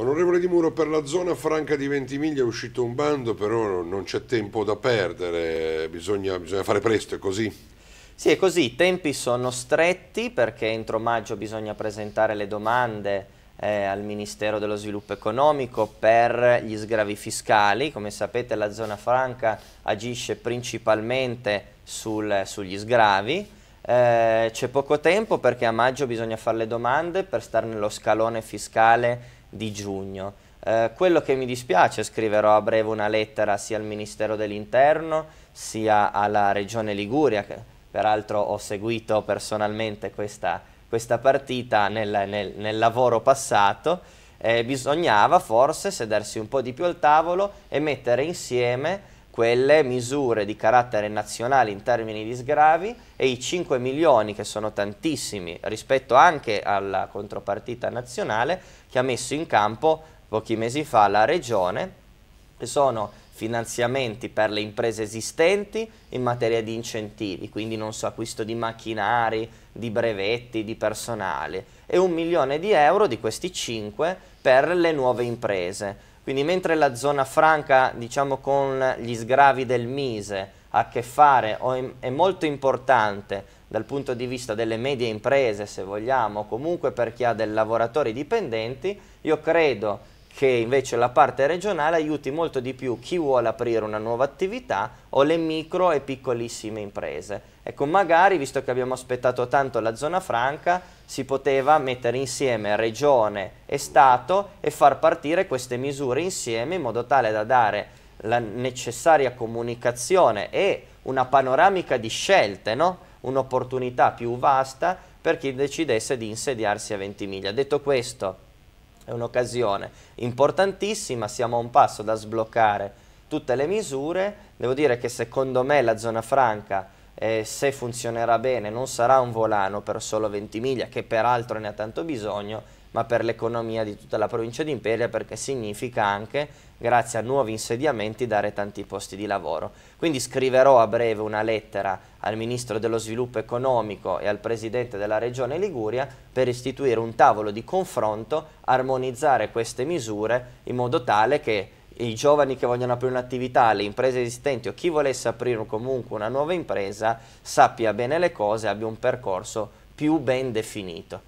Onorevole Di Muro, per la zona franca di Ventimiglia è uscito un bando, però non c'è tempo da perdere, bisogna, bisogna fare presto, è così? Sì, è così, i tempi sono stretti perché entro maggio bisogna presentare le domande eh, al Ministero dello Sviluppo Economico per gli sgravi fiscali. Come sapete la zona franca agisce principalmente sul, sugli sgravi. Eh, c'è poco tempo perché a maggio bisogna fare le domande per stare nello scalone fiscale di giugno. Eh, quello che mi dispiace, scriverò a breve una lettera sia al Ministero dell'Interno sia alla Regione Liguria, che peraltro ho seguito personalmente questa, questa partita nel, nel, nel, lavoro passato. Eh, bisognava forse sedersi un po' di più al tavolo e mettere insieme quelle misure di carattere nazionale in termini di sgravi e i 5 milioni che sono tantissimi rispetto anche alla contropartita nazionale che ha messo in campo pochi mesi fa la Regione che sono finanziamenti per le imprese esistenti in materia di incentivi, quindi non so, acquisto di macchinari, di brevetti, di personale, e un milione di euro di questi 5 per le nuove imprese. Quindi mentre la zona franca, diciamo con gli sgravi del Mise, ha a che fare, o è molto importante dal punto di vista delle medie imprese, se vogliamo, comunque per chi ha dei lavoratori dipendenti, io credo che invece la parte regionale aiuti molto di più chi vuole aprire una nuova attività o le micro e piccolissime imprese. Ecco, magari, visto che abbiamo aspettato tanto la zona franca, si poteva mettere insieme regione e Stato e far partire queste misure insieme in modo tale da dare la necessaria comunicazione e una panoramica di scelte, no? un'opportunità più vasta per chi decidesse di insediarsi a Ventimiglia. Detto questo, è un'occasione importantissima, siamo a un passo da sbloccare tutte le misure, devo dire che secondo me la zona franca eh, se funzionerà bene non sarà un volano per solo Ventimiglia che peraltro ne ha tanto bisogno ma per l'economia di tutta la provincia di Imperia perché significa anche grazie a nuovi insediamenti dare tanti posti di lavoro. Quindi scriverò a breve una lettera al Ministro dello Sviluppo Economico e al Presidente della Regione Liguria per istituire un tavolo di confronto, armonizzare queste misure in modo tale che i giovani che vogliono aprire un'attività, le imprese esistenti o chi volesse aprire comunque una nuova impresa sappia bene le cose, abbia un percorso più ben definito.